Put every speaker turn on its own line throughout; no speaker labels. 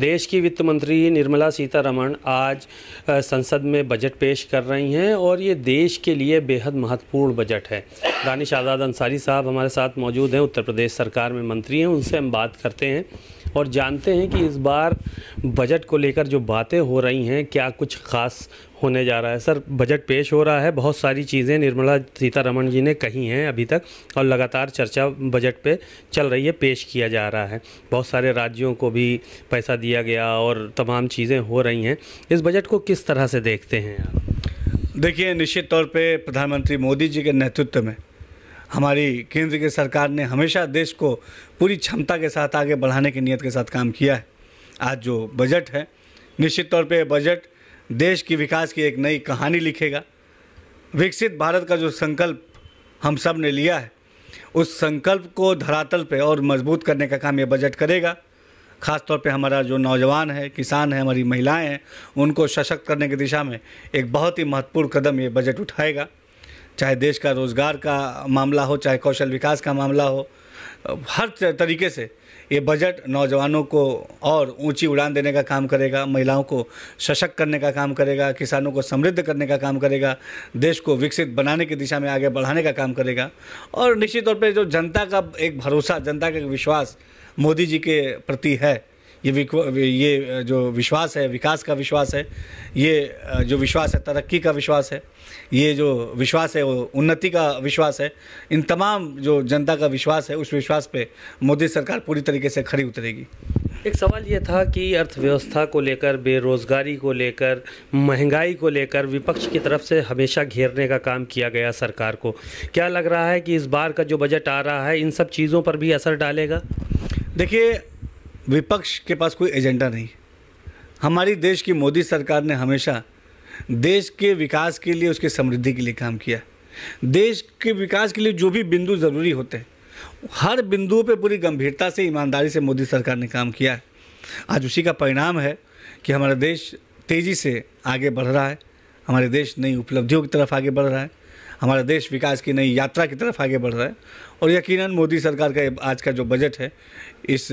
देश की वित्त मंत्री निर्मला सीतारमण आज संसद में बजट पेश कर रही हैं और ये देश के लिए बेहद महत्वपूर्ण बजट है दानिश आज़ाद अंसारी साहब हमारे साथ मौजूद हैं उत्तर प्रदेश सरकार में मंत्री हैं उनसे हम बात करते हैं और जानते हैं कि इस बार बजट को लेकर जो बातें हो रही हैं क्या कुछ ख़ास होने जा रहा है सर बजट पेश हो रहा है बहुत सारी चीज़ें निर्मला सीतारमण जी ने कही हैं अभी तक और लगातार चर्चा बजट पे चल रही है पेश किया जा रहा है बहुत सारे राज्यों को भी पैसा दिया गया और तमाम चीज़ें हो रही हैं इस बजट को किस तरह से देखते हैं
आप देखिए निश्चित तौर पर प्रधानमंत्री मोदी जी के नेतृत्व में हमारी केंद्र की सरकार ने हमेशा देश को पूरी क्षमता के साथ आगे बढ़ाने की नीयत के साथ काम किया है आज जो बजट है निश्चित तौर पे बजट देश की विकास की एक नई कहानी लिखेगा विकसित भारत का जो संकल्प हम सब ने लिया है उस संकल्प को धरातल पे और मजबूत करने का काम ये बजट करेगा खासतौर पे हमारा जो नौजवान है किसान है हमारी महिलाएं हैं उनको सशक्त करने की दिशा में एक बहुत ही महत्वपूर्ण कदम ये बजट उठाएगा चाहे देश का रोज़गार का मामला हो चाहे कौशल विकास का मामला हो हर तरीके से ये बजट नौजवानों को और ऊंची उड़ान देने का काम करेगा महिलाओं को सशक्त करने का काम करेगा किसानों को समृद्ध करने का काम करेगा देश को विकसित बनाने की दिशा में आगे बढ़ाने का काम करेगा और निश्चित तौर पे जो जनता का एक भरोसा जनता का एक विश्वास मोदी जी के प्रति है ये ये जो विश्वास है विकास का विश्वास है ये जो विश्वास है तरक्की का विश्वास है ये जो विश्वास है वो उन्नति का विश्वास है इन तमाम जो जनता का विश्वास है उस विश्वास पे मोदी सरकार पूरी तरीके से खड़ी उतरेगी
एक सवाल ये था कि अर्थव्यवस्था को लेकर बेरोज़गारी को लेकर महंगाई को लेकर विपक्ष की तरफ से हमेशा घेरने का काम किया गया सरकार को क्या लग रहा है कि इस बार का जो बजट आ रहा है इन सब चीज़ों पर भी असर डालेगा देखिए विपक्ष के पास कोई
एजेंडा नहीं हमारी देश की मोदी सरकार ने हमेशा देश के विकास के लिए उसके समृद्धि के लिए काम किया देश के विकास के लिए जो भी बिंदु ज़रूरी होते हैं हर बिंदुओं पे पूरी गंभीरता से ईमानदारी से मोदी सरकार ने काम किया है आज उसी का परिणाम है कि हमारा देश तेज़ी से आगे बढ़ रहा है हमारे देश नई उपलब्धियों की तरफ आगे बढ़ रहा है हमारा देश विकास की नई यात्रा की तरफ आगे बढ़ रहा है और यकीनन मोदी सरकार का आज का जो बजट है इस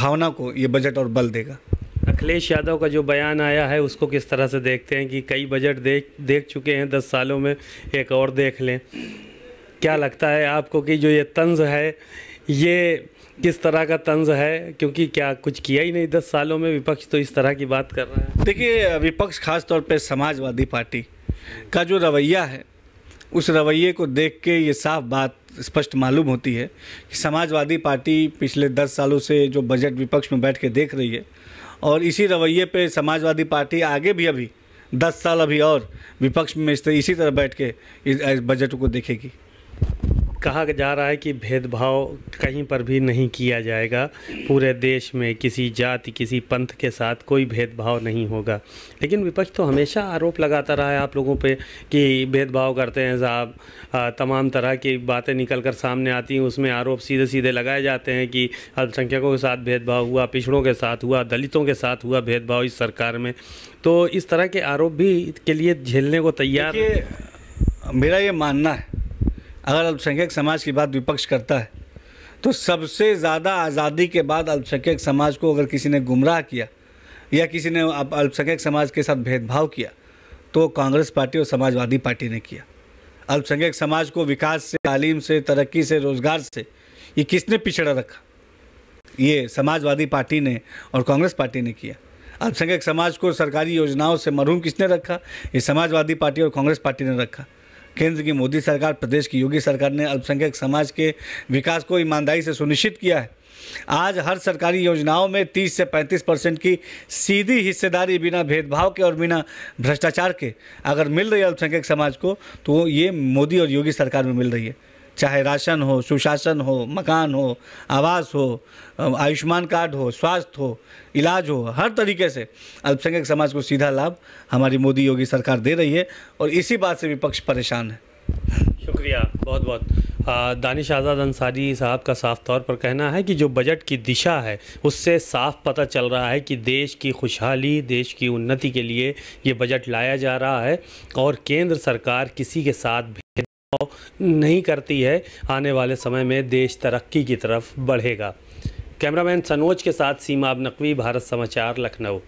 भावना को ये बजट और बल देगा
अखिलेश यादव का जो बयान आया है उसको किस तरह से देखते हैं कि कई बजट देख देख चुके हैं दस सालों में एक और देख लें क्या लगता है आपको कि जो ये तंज है ये किस तरह का तंज है क्योंकि क्या कुछ किया ही नहीं दस सालों में विपक्ष तो इस तरह की बात कर रहा है देखिए विपक्ष खासतौर पर समाजवादी पार्टी
का जो रवैया है उस रवैये को देख के ये साफ बात स्पष्ट मालूम होती है कि समाजवादी पार्टी पिछले दस सालों से जो बजट विपक्ष में बैठ के देख रही है और इसी रवैये पे समाजवादी पार्टी आगे भी अभी दस साल अभी और विपक्ष
में इसी तरह बैठ के इस बजट को देखेगी कहा जा रहा है कि भेदभाव कहीं पर भी नहीं किया जाएगा पूरे देश में किसी जाति किसी पंथ के साथ कोई भेदभाव नहीं होगा लेकिन विपक्ष तो हमेशा आरोप लगाता रहा है आप लोगों पे कि भेदभाव करते हैं साहब तमाम तरह की बातें निकल कर सामने आती हैं उसमें आरोप सीधे सीधे लगाए जाते हैं कि अल्पसंख्यकों के साथ भेदभाव हुआ पिछड़ों के साथ हुआ दलितों के साथ हुआ भेदभाव इस सरकार में तो इस तरह के आरोप भी के लिए झेलने को तैयार मेरा ये मानना है अगर अल्पसंख्यक समाज की बात विपक्ष
करता है तो सबसे ज़्यादा आज़ादी के बाद अल्पसंख्यक समाज को अगर किसी ने गुमराह किया या किसी ने अल्पसंख्यक समाज के साथ भेदभाव किया तो कांग्रेस पार्टी और समाजवादी पार्टी ने किया अल्पसंख्यक समाज को विकास से तालीम से तरक्की से रोज़गार से ये किसने पिछड़ा रखा ये समाजवादी पार्टी ने और कांग्रेस पार्टी ने किया अल्पसंख्यक समाज को सरकारी योजनाओं से मरहूम किसने रखा ये समाजवादी पार्टी और कांग्रेस पार्टी ने रखा केंद्र की मोदी सरकार प्रदेश की योगी सरकार ने अल्पसंख्यक समाज के विकास को ईमानदारी से सुनिश्चित किया है आज हर सरकारी योजनाओं में 30 से 35 परसेंट की सीधी हिस्सेदारी बिना भेदभाव के और बिना भ्रष्टाचार के अगर मिल रही है अल्पसंख्यक समाज को तो ये मोदी और योगी सरकार में मिल रही है चाहे राशन हो सुशासन हो मकान हो आवास हो आयुष्मान कार्ड हो स्वास्थ्य हो इलाज हो हर तरीके से अल्पसंख्यक समाज को सीधा लाभ हमारी मोदी योगी सरकार दे रही है और इसी बात से विपक्ष परेशान है
शुक्रिया बहुत बहुत दानिश आज़ाद अंसारी साहब का साफ तौर पर कहना है कि जो बजट की दिशा है उससे साफ पता चल रहा है कि देश की खुशहाली देश की उन्नति के लिए ये बजट लाया जा रहा है और केंद्र सरकार किसी के साथ नहीं करती है आने वाले समय में देश तरक्की की तरफ बढ़ेगा कैमरामैन सनोज के साथ सीमा अब नकवी भारत समाचार लखनऊ